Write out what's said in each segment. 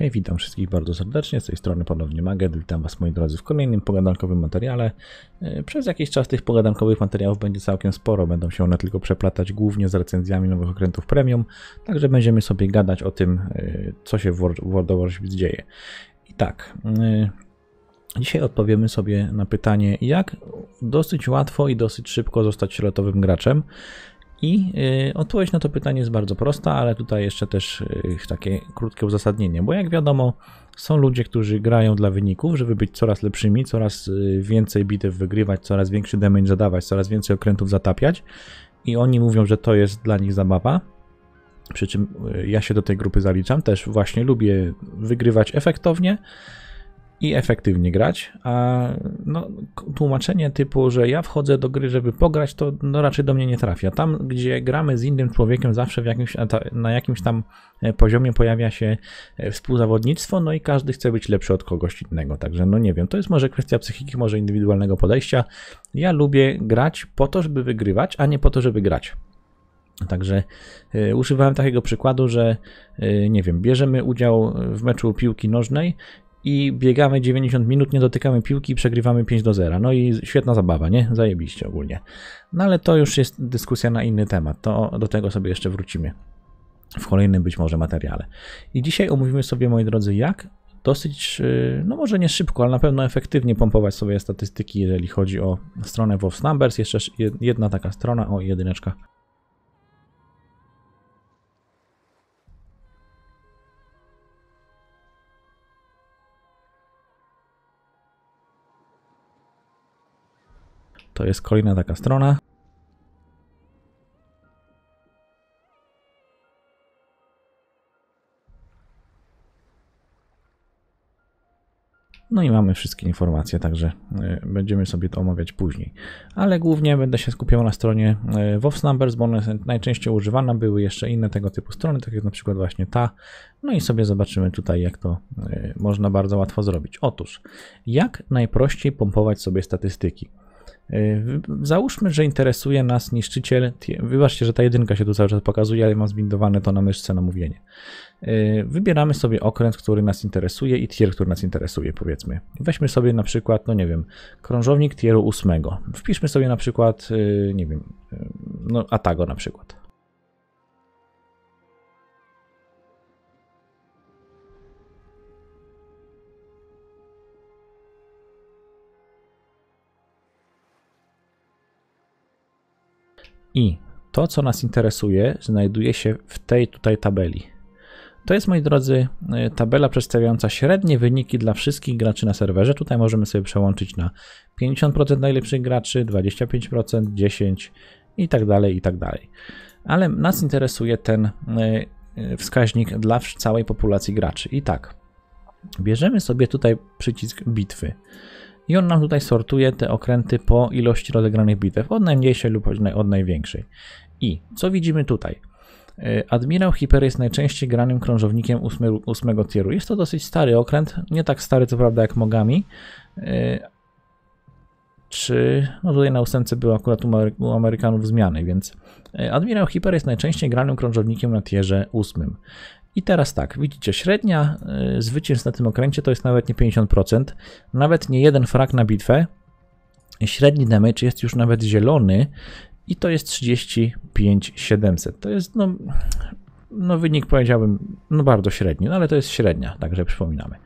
Hej, witam wszystkich bardzo serdecznie, z tej strony ponownie Maged, witam was moi drodzy w kolejnym pogadankowym materiale. E, przez jakiś czas tych pogadankowych materiałów będzie całkiem sporo, będą się one tylko przeplatać głównie z recenzjami nowych okrętów premium, także będziemy sobie gadać o tym, e, co się w World of Warships dzieje. I tak, e, Dzisiaj odpowiemy sobie na pytanie, jak dosyć łatwo i dosyć szybko zostać środowym graczem. I y, odpowiedź na to pytanie jest bardzo prosta, ale tutaj jeszcze też y, takie krótkie uzasadnienie, bo jak wiadomo, są ludzie, którzy grają dla wyników, żeby być coraz lepszymi, coraz y, więcej bitew wygrywać, coraz większy damage zadawać, coraz więcej okrętów zatapiać i oni mówią, że to jest dla nich zabawa. Przy czym ja się do tej grupy zaliczam, też właśnie lubię wygrywać efektownie, i efektywnie grać, a no, tłumaczenie typu, że ja wchodzę do gry, żeby pograć, to no, raczej do mnie nie trafia. Tam, gdzie gramy z innym człowiekiem, zawsze jakimś, na jakimś tam e, poziomie pojawia się e, współzawodnictwo, no i każdy chce być lepszy od kogoś innego. Także no nie wiem, to jest może kwestia psychiki, może indywidualnego podejścia. Ja lubię grać po to, żeby wygrywać, a nie po to, żeby grać. Także y, używałem takiego przykładu, że y, nie wiem, bierzemy udział w meczu piłki nożnej i biegamy 90 minut, nie dotykamy piłki i przegrywamy 5 do 0. No i świetna zabawa, nie? Zajebiście ogólnie. No ale to już jest dyskusja na inny temat, to do tego sobie jeszcze wrócimy w kolejnym być może materiale. I dzisiaj omówimy sobie, moi drodzy, jak dosyć, y, no może nie szybko, ale na pewno efektywnie pompować sobie statystyki, jeżeli chodzi o stronę Wolf Numbers. Jeszcze jedna taka strona, o jedyneczka To jest kolejna taka strona. No i mamy wszystkie informacje, także e, będziemy sobie to omawiać później. Ale głównie będę się skupiał na stronie e, WOWS Numbers, bo one najczęściej używane były jeszcze inne tego typu strony, takie jak na przykład właśnie ta. No i sobie zobaczymy tutaj, jak to e, można bardzo łatwo zrobić. Otóż, jak najprościej pompować sobie statystyki. Y, załóżmy, że interesuje nas niszczyciel. Wybaczcie, że ta jedynka się tu cały czas pokazuje, ale mam zbindowane to na myszce na mówienie. Y, wybieramy sobie okręt, który nas interesuje i tier, który nas interesuje, powiedzmy. Weźmy sobie na przykład, no nie wiem, krążownik tieru 8. Wpiszmy sobie na przykład, y, nie wiem, no Atago na przykład. I to, co nas interesuje, znajduje się w tej tutaj tabeli. To jest, moi drodzy, y, tabela przedstawiająca średnie wyniki dla wszystkich graczy na serwerze. Tutaj możemy sobie przełączyć na 50% najlepszych graczy, 25%, 10% i tak dalej, i tak dalej. Ale nas interesuje ten y, y, wskaźnik dla całej populacji graczy. I tak, bierzemy sobie tutaj przycisk bitwy i on nam tutaj sortuje te okręty po ilości rozegranych bitew, od najmniejszej lub od największej. I co widzimy tutaj? E, admirał Hiper jest najczęściej granym krążownikiem 8, tieru. Jest to dosyć stary okręt, nie tak stary co prawda jak Mogami. E, czy, no tutaj na ósemce były akurat u Amerykanów zmiany, więc e, Admirał Hiper jest najczęściej granym krążownikiem na tierze 8. I teraz tak, widzicie, średnia y, zwycięstw na tym okręcie to jest nawet nie 50%, nawet nie jeden frak na bitwę. Średni damage jest już nawet zielony i to jest 35700. To jest, no, no wynik powiedziałbym, no bardzo średni, no ale to jest średnia, także przypominamy.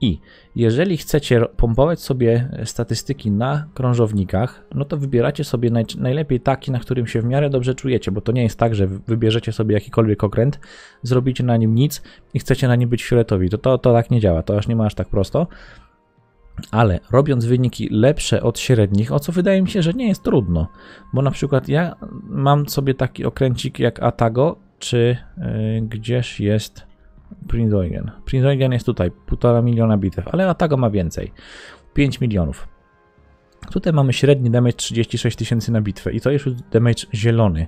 I jeżeli chcecie pompować sobie statystyki na krążownikach, no to wybieracie sobie naj, najlepiej taki, na którym się w miarę dobrze czujecie, bo to nie jest tak, że wybierzecie sobie jakikolwiek okręt, zrobicie na nim nic i chcecie na nim być fioletowi. To, to, to tak nie działa, to aż nie ma aż tak prosto. Ale robiąc wyniki lepsze od średnich, o co wydaje mi się, że nie jest trudno, bo na przykład ja mam sobie taki okręcik jak Atago, czy yy, gdzieś jest Prince Eugen. Prince Eugen jest tutaj, 1,5 miliona bitew, ale Atago ma więcej. 5 milionów. Tutaj mamy średni damage 36 tysięcy na bitwę i to jest już damage zielony.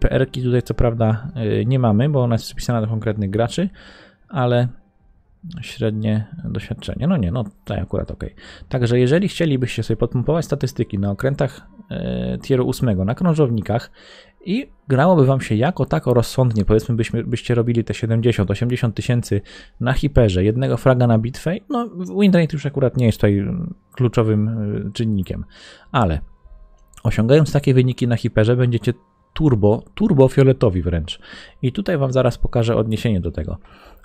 PR-ki tutaj co prawda y, nie mamy, bo ona jest przypisana do konkretnych graczy, ale średnie doświadczenie. No nie, no tutaj akurat ok. Także jeżeli chcielibyście sobie podpompować statystyki na okrętach y, tieru 8, na krążownikach i grałoby wam się jako tako rozsądnie, powiedzmy byśmy, byście robili te 70-80 tysięcy na hiperze, jednego fraga na bitwę, no Windrate już akurat nie jest tutaj kluczowym y, czynnikiem, ale osiągając takie wyniki na hiperze będziecie turbo, turbo fioletowi wręcz. I tutaj wam zaraz pokażę odniesienie do tego.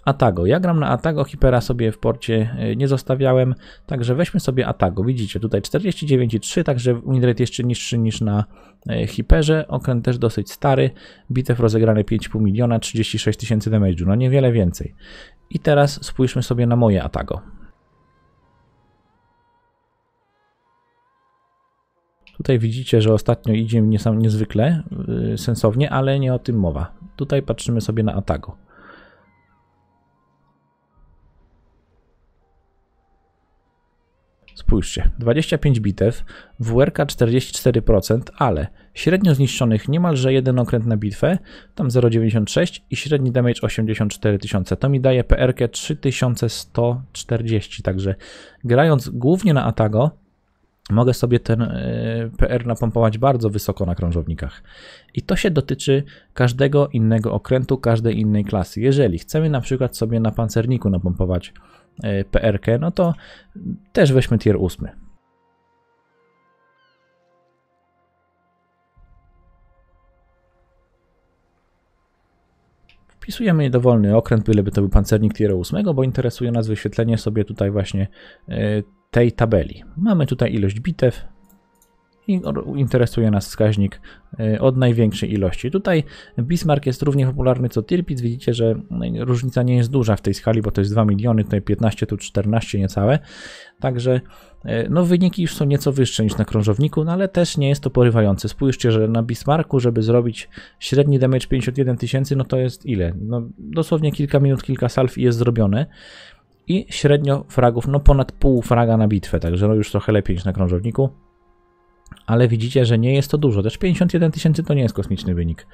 Atago. Ja gram na Atago, Hipera sobie w porcie y, nie zostawiałem, także weźmy sobie Atago. Widzicie, tutaj 49,3, także winrate jeszcze niższy niż na e, Hiperze. Okręt też dosyć stary, bitew rozegrane 5,5 miliona, 36 tysięcy damage'u, no niewiele więcej. I teraz spójrzmy sobie na moje Atago. Tutaj widzicie, że ostatnio idzie mi niezwykle y, sensownie, ale nie o tym mowa. Tutaj patrzymy sobie na Atago. Spójrzcie, 25 bitew, WRK 44%, ale średnio zniszczonych niemalże jeden okręt na bitwę, tam 0,96 i średni damage 84 To mi daje PRK 3140, także grając głównie na Atago, mogę sobie ten e, PR napompować bardzo wysoko na krążownikach. I to się dotyczy każdego innego okrętu, każdej innej klasy. Jeżeli chcemy na przykład sobie na pancerniku napompować PRK, no to też weźmy tier 8. Wpisujemy niedowolny okręt, byleby to był pancernik tier 8, bo interesuje nas wyświetlenie sobie tutaj właśnie e, tej tabeli. Mamy tutaj ilość bitew, i interesuje nas wskaźnik y, od największej ilości. Tutaj Bismarck jest równie popularny co Tirpitz. Widzicie, że no, różnica nie jest duża w tej skali, bo to jest 2 miliony, tutaj 15, to 14 niecałe. Także y, no, wyniki już są nieco wyższe niż na krążowniku, no, ale też nie jest to porywające. Spójrzcie, że na Bismarcku, żeby zrobić średni damage 51 tysięcy, no to jest ile? No, dosłownie kilka minut, kilka salw i jest zrobione i średnio fragów, no ponad pół fraga na bitwę, także no już trochę lepiej niż na krążowniku ale widzicie, że nie jest to dużo. Też 51 tysięcy to nie jest kosmiczny wynik.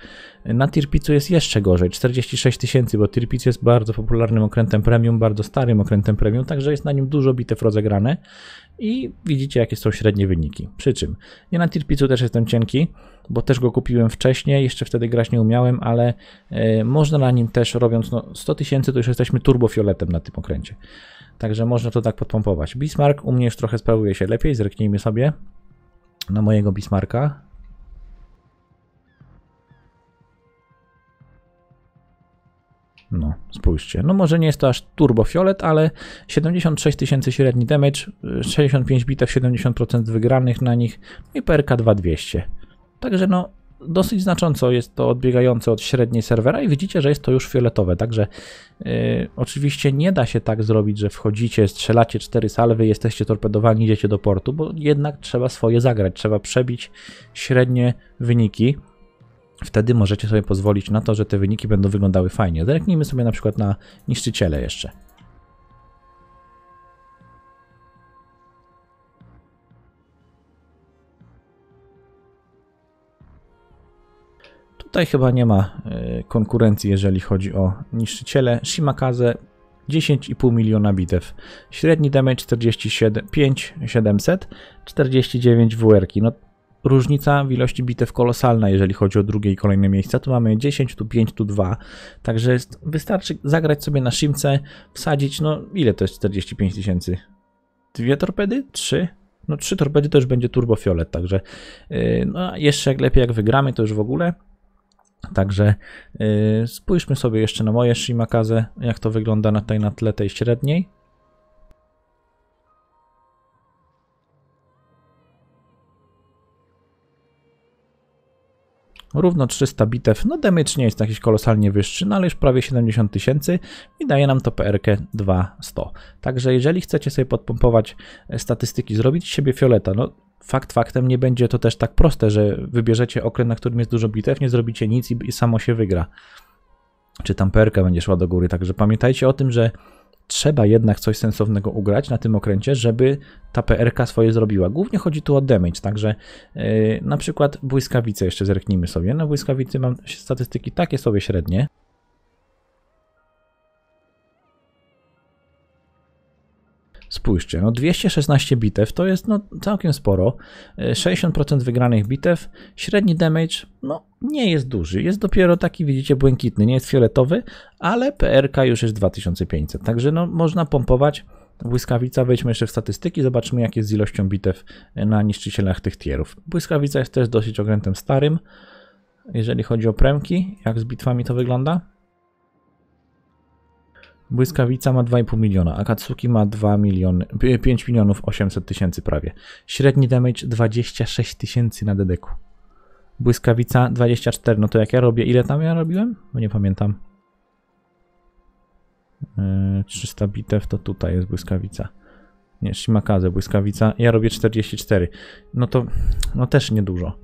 Na Tirpicu jest jeszcze gorzej, 46 tysięcy, bo Tirpic jest bardzo popularnym okrętem premium, bardzo starym okrętem premium, także jest na nim dużo bitew rozegrane i widzicie, jakie są średnie wyniki. Przy czym ja na Tirpicu też jestem cienki, bo też go kupiłem wcześniej, jeszcze wtedy grać nie umiałem, ale e, można na nim też, robiąc no, 100 tysięcy, to już jesteśmy turbofioletem na tym okręcie. Także można to tak podpompować. Bismarck u mnie już trochę sprawuje się lepiej, zerknijmy sobie na mojego Bismarka. No, spójrzcie. No może nie jest to aż turbofiolet, ale 76 tysięcy średni damage, 65 bitew, 70% wygranych na nich i PRK 2200. Także no, dosyć znacząco jest to odbiegające od średniej serwera i widzicie, że jest to już fioletowe, także yy, oczywiście nie da się tak zrobić, że wchodzicie, strzelacie cztery salwy, jesteście torpedowani, idziecie do portu, bo jednak trzeba swoje zagrać, trzeba przebić średnie wyniki. Wtedy możecie sobie pozwolić na to, że te wyniki będą wyglądały fajnie. Zerknijmy sobie na przykład na niszczyciele jeszcze. Tutaj chyba nie ma e, konkurencji, jeżeli chodzi o niszczyciele. Shimakaze 10,5 miliona bitew. Średni damage 5700, 49 WR. No, różnica w ilości bitew kolosalna, jeżeli chodzi o drugie i kolejne miejsca. Tu mamy 10, tu 5, tu 2. Także wystarczy zagrać sobie na Shimce, wsadzić, no ile to jest 45 tysięcy? Dwie torpedy? Trzy? No trzy torpedy to już będzie turbofiolet, także e, no, jeszcze lepiej jak wygramy to już w ogóle. Także yy, spójrzmy sobie jeszcze na moje Shimakaze, jak to wygląda na, tej, na tle tej średniej. Równo 300 bitew, no damage nie jest jakiś kolosalnie wyższy, no ale już prawie 70 tysięcy i daje nam to PRK 2100. Także jeżeli chcecie sobie podpompować e, statystyki, zrobić z siebie fioleta, no fakt faktem nie będzie to też tak proste, że wybierzecie okręt, na którym jest dużo bitew, nie zrobicie nic i, i samo się wygra. Czy tam perka będzie szła do góry. Także pamiętajcie o tym, że trzeba jednak coś sensownego ugrać na tym okręcie, żeby ta PRK swoje zrobiła. Głównie chodzi tu o damage, także yy, na przykład błyskawice jeszcze zerknijmy sobie. Na błyskawicy mam statystyki takie sobie średnie. Spójrzcie, no 216 bitew to jest no całkiem sporo. 60% e, wygranych bitew, średni damage no nie jest duży, jest dopiero taki widzicie błękitny, nie jest fioletowy, ale PRK już jest 2500, także no można pompować Błyskawica, wejdźmy jeszcze w statystyki, zobaczmy jak jest z ilością bitew e, na niszczycielach tych tierów. Błyskawica jest też dosyć okrętem starym, jeżeli chodzi o premki, jak z bitwami to wygląda. Błyskawica ma 2,5 miliona, a Katsuki ma 2 miliony, 5 milionów 800 tysięcy prawie. Średni damage 26 tysięcy na dedeku. Błyskawica 24, no to jak ja robię, ile tam ja robiłem? Bo nie pamiętam. 300 yy, bitew to tutaj jest błyskawica. Nie, Shimakaze, błyskawica. Ja robię 44. No to no też niedużo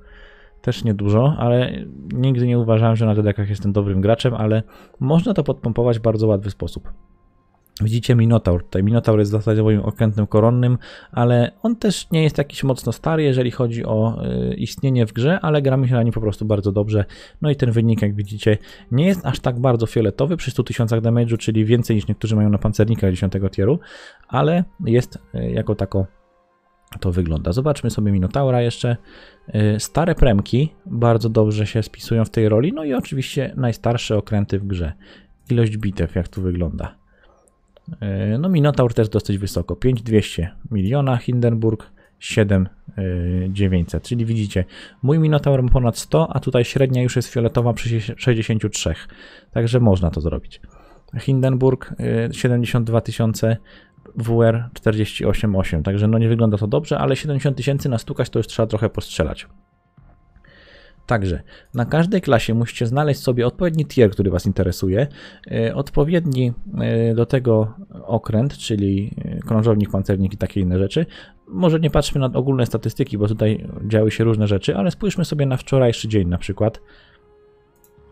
też niedużo, ale nigdy nie uważałem, że na dedekach jestem dobrym graczem, ale można to podpompować w bardzo łatwy sposób. Widzicie Minotaur. Tutaj Minotaur jest w zasadzie moim okrętem koronnym, ale on też nie jest jakiś mocno stary, jeżeli chodzi o y, istnienie w grze, ale gramy się na nim po prostu bardzo dobrze. No i ten wynik, jak widzicie, nie jest aż tak bardzo fioletowy przy 100 tysiącach damage'u, czyli więcej niż niektórzy mają na pancernika 10 tieru, ale jest y, jako tako to wygląda. Zobaczmy sobie Minotaura jeszcze. Y, stare premki bardzo dobrze się spisują w tej roli, no i oczywiście najstarsze okręty w grze. Ilość bitew, jak tu wygląda. Y, no Minotaur też dosyć wysoko, 5200 miliona, Hindenburg 7900, y, czyli widzicie, mój Minotaur ma ponad 100, a tutaj średnia już jest fioletowa przy 63, także można to zrobić. Hindenburg 72 tysiące, WR488. Także no nie wygląda to dobrze, ale 70 tysięcy nastukać to już trzeba trochę postrzelać. Także na każdej klasie musicie znaleźć sobie odpowiedni tier, który Was interesuje, e, odpowiedni e, do tego okręt, czyli e, krążownik, pancernik i takie inne rzeczy. Może nie patrzmy na ogólne statystyki, bo tutaj działy się różne rzeczy, ale spójrzmy sobie na wczorajszy dzień na przykład.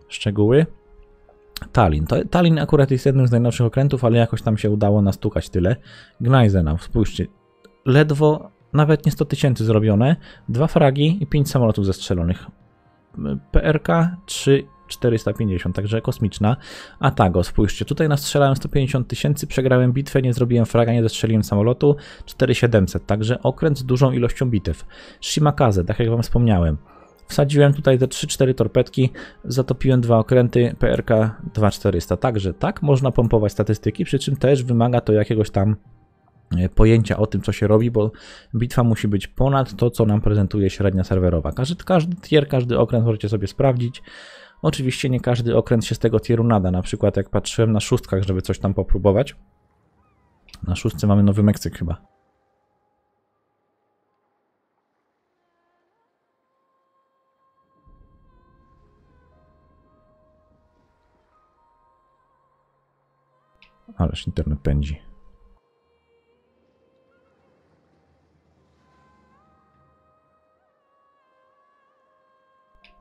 Szczegóły. Talin. Tallinn akurat jest jednym z najnowszych okrętów, ale jakoś tam się udało nastukać tyle. Gnajze nam, spójrzcie, ledwo nawet nie 100 tysięcy zrobione, dwa fragi i pięć samolotów zestrzelonych. PRK 3 450, także kosmiczna. A Tago, spójrzcie, tutaj nastrzelałem 150 tysięcy, przegrałem bitwę, nie zrobiłem fraga, nie zestrzeliłem samolotu, 4700, także okręt z dużą ilością bitew. Shimakaze, tak jak wam wspomniałem, Wsadziłem tutaj te 3-4 torpedki, zatopiłem dwa okręty PRK 2400. Także tak można pompować statystyki, przy czym też wymaga to jakiegoś tam e, pojęcia o tym, co się robi, bo bitwa musi być ponad to, co nam prezentuje średnia serwerowa. Każdy, każdy tier, każdy okręt możecie sobie sprawdzić. Oczywiście nie każdy okręt się z tego tieru nada. Na przykład jak patrzyłem na szóstkach, żeby coś tam popróbować. Na szóstce mamy Nowy Meksyk chyba. Ależ internet pędzi.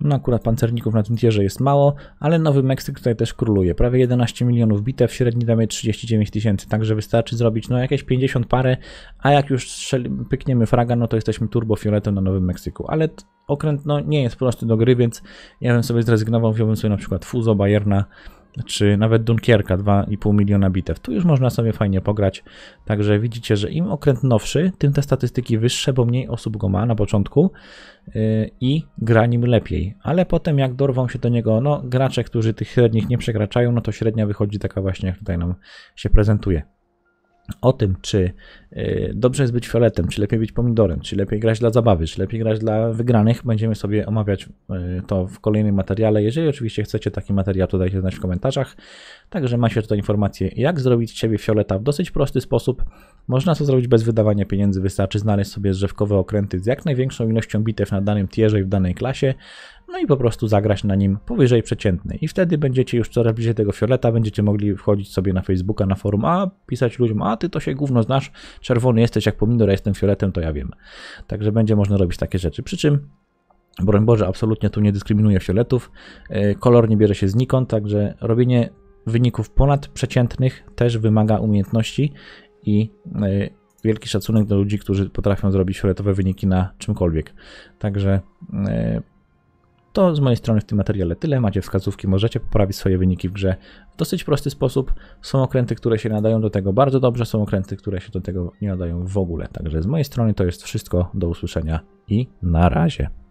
No akurat pancerników na tym tierze jest mało, ale Nowy Meksyk tutaj też króluje. Prawie 11 milionów bitew, średni damy 39 tysięcy, także wystarczy zrobić no jakieś 50 parę, a jak już pykniemy fraga, no to jesteśmy turbofioletem na Nowym Meksyku. Ale okręt no nie jest prosty do gry, więc ja bym sobie zrezygnował, wziąłbym sobie na przykład Fuzo, Bayerna, czy nawet Dunkierka 2,5 miliona bitew. Tu już można sobie fajnie pograć. Także widzicie, że im okręt nowszy, tym te statystyki wyższe, bo mniej osób go ma na początku y, i gra nim lepiej. Ale potem jak dorwą się do niego no, gracze, którzy tych średnich nie przekraczają, no to średnia wychodzi taka właśnie, jak tutaj nam się prezentuje o tym, czy y, dobrze jest być fioletem, czy lepiej być pomidorem, czy lepiej grać dla zabawy, czy lepiej grać dla wygranych, będziemy sobie omawiać y, to w kolejnym materiale. Jeżeli oczywiście chcecie taki materiał, to dajcie znać w komentarzach. Także macie tutaj informacje, jak zrobić siebie fioleta w dosyć prosty sposób. Można to zrobić bez wydawania pieniędzy, wystarczy znaleźć sobie drzewkowe okręty z jak największą ilością bitew na danym tierze i w danej klasie, no i po prostu zagrać na nim powyżej przeciętnej. I wtedy będziecie już coraz bliżej tego fioleta, będziecie mogli wchodzić sobie na Facebooka, na forum, a pisać ludziom, a ty to się gówno znasz, czerwony jesteś jak pomidor, ja jestem fioletem, to ja wiem. Także będzie można robić takie rzeczy. Przy czym Broń Boże, absolutnie tu nie dyskryminuję fioletów. E, kolor nie bierze się znikąd, także robienie wyników ponad przeciętnych też wymaga umiejętności i e, wielki szacunek do ludzi, którzy potrafią zrobić fioletowe wyniki na czymkolwiek. Także e, to z mojej strony w tym materiale tyle. Macie wskazówki, możecie poprawić swoje wyniki w grze w dosyć prosty sposób. Są okręty, które się nadają do tego bardzo dobrze, są okręty, które się do tego nie nadają w ogóle. Także z mojej strony to jest wszystko. Do usłyszenia i na razie.